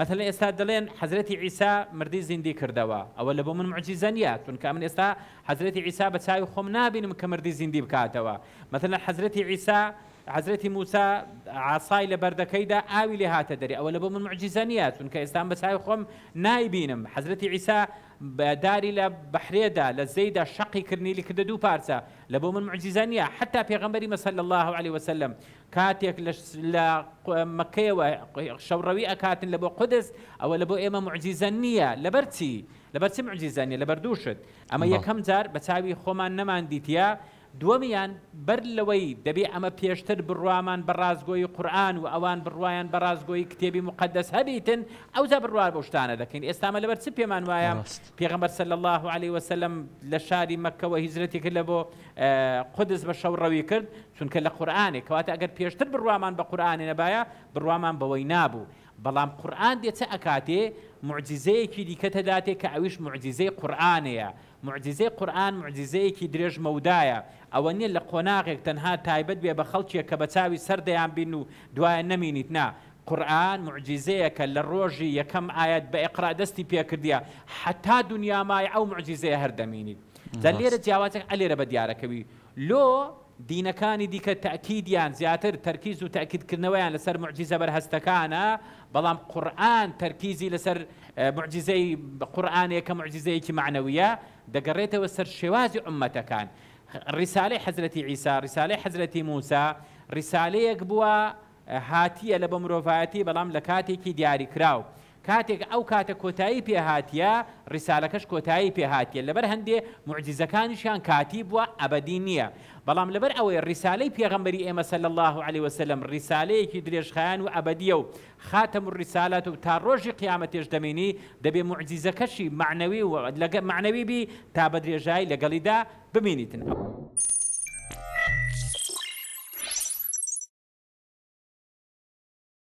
مثلا ئێستا دەڵێن حەزرەتی ئیسا مردی زیندی کردەوە ئەوە لە من معجیزە نیە چونکە من ئێستا حەزرەتی ئیسا بە چاوی خۆم نابینم کە مردی زیندی بکاتەوە مثللا حەزرەتی حەزرەتی موسا عسای لە بەردەکەیدا ئاوی لێ هاتە دەری ئەوە لە بۆ من معجززە نیە چونکە ئێستا بەسای خۆم نایبینم حەزرەتی عیسا بەداری لە بەحرێدا لە زەیدا شەقی کردنیلی کردە دوو پارچە لە بۆ من معجززە نیە حتا پێغمبەری مەسل الله عليه وسلم کاتێک لە مەکەیەوە شەڕەوی ئەکاتن لە بۆ قدس ئەوە لە بۆ ئێمە معجززە نییە لەبەرچی لەبەرچی معجززانە لەبەردووشت ئەمە یەکەم جار بە چاوی خۆمان نەمان دیتە دووەمیان بەر لەوەی دەبێ ئەمە پێشتر بڕوامان بە ڕازگۆی قورآن و ئەوان بڕواان بە ڕازگۆی کتێبی مقدس هەبیتن ئەوزا بڕوار بە شتانە دەکەین ئێستامە لەبەر چ پێمان وایە پێغمبەر سەل الله عليه وسلم لە شاری مەکەوە هیزرەتی کرد لە بۆ قدس بە شەوڕەوی کرد چونکە لە قورآانێ کەواتە ئەگەر پێشتر بڕوامان بە قورآانێ نەبایە بڕوامان بەوەی نابوو بەڵام قورآان دێ چە ئەکاتێ معجزەیەکی دیکە تەداتێک کە ئەویش معجزەی قورآانەیە معجزەی قورآن معجزەیەکی درێژ مەودایە ئەوە نیە لە قۆناغێک تەنها تایبەت بێ بە خەڵکیە کە بە چاوی سەردەیان بین و دوایە نەمینیت نا قورآن معجزەیەکە لە ڕۆژی یەکەم ئاەت بە ئێقرا دەستی پێکردیە حتا دنیامای ئەو معجزەیە هەردەمینیت لە لێرە جیاوازێک ئەلێرە بە دیارەکەوی لۆ دين كان ديك تأكيد يعني زياتر تركيز وتأكيد كنا ويان لسر معجزة برهست كان بلام قرآن تركيزي لسر آه، معجزة قرآن يك معجزة يك معنوية دقريته وسر شواز أمته كان رسالة حضرة عيسى رسالة حضرة موسى رسالة يقبوا آه، هاتي لبمروفاتي بلام لكاتي كي دياري كراو کاتێک ئەو کاتە کۆتایی پێهاتیە ڕیسالەکەش کۆتایی پێهاتیە لەبەر هەندێ معجزەکانیشیان کاتی بووە ئەبدی نییە بەڵام لەبەر ئەوەی ڕیسالەی پێغەمبەری ئێمە سەل الله عليه وسلم ڕیسالەیەکی درێژخیان و ئەبدیە و خاتەم ڕیسالات و تا ڕۆژی قیامەتێش دەمێنی دەبێ معجزەکەشی معنەوی و لەگە معنەوی بی تا بە درێژایی لەگەڵیدا بمینیتن ئەو.